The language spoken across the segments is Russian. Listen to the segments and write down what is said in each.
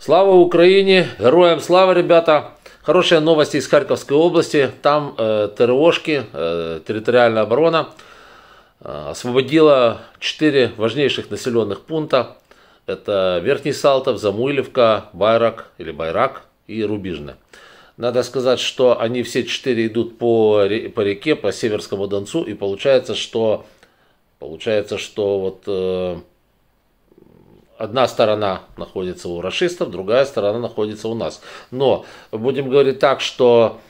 Слава Украине! Героям слава, ребята! Хорошие новости из Харьковской области. Там э, ТРОшки, э, территориальная оборона, э, освободила 4 важнейших населенных пункта. Это Верхний Салтов, Замуилевка, Байрак или Байрак и Рубижны. Надо сказать, что они все четыре идут по, по реке, по Северскому Донцу, и получается, что, получается, что вот э, одна сторона находится у расистов, другая сторона находится у нас. Но будем говорить так, что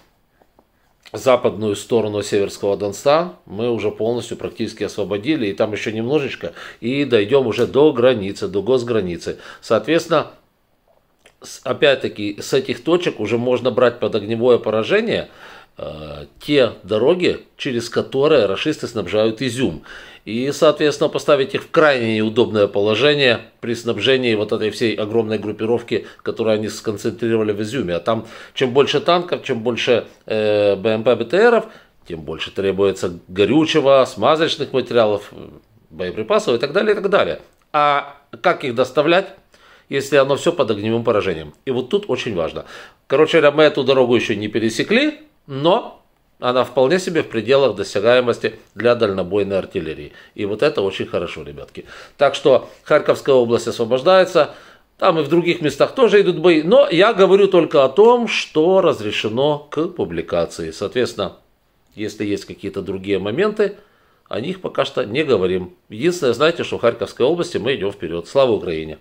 западную сторону Северского Донца мы уже полностью практически освободили, и там еще немножечко, и дойдем уже до границы, до госграницы. Соответственно, опять-таки, с этих точек уже можно брать под огневое поражение – Э, те дороги, через которые расисты снабжают изюм. И, соответственно, поставить их в крайне неудобное положение при снабжении вот этой всей огромной группировки, которую они сконцентрировали в изюме. А там чем больше танков, чем больше э, БМП БТРов, тем больше требуется горючего, смазочных материалов, боеприпасов и так далее, и так далее. А как их доставлять? если оно все под огневым поражением. И вот тут очень важно. Короче говоря, мы эту дорогу еще не пересекли, но она вполне себе в пределах досягаемости для дальнобойной артиллерии. И вот это очень хорошо, ребятки. Так что Харьковская область освобождается. Там и в других местах тоже идут бои. Но я говорю только о том, что разрешено к публикации. Соответственно, если есть какие-то другие моменты, о них пока что не говорим. Единственное, знаете, что в Харьковской области мы идем вперед. Слава Украине!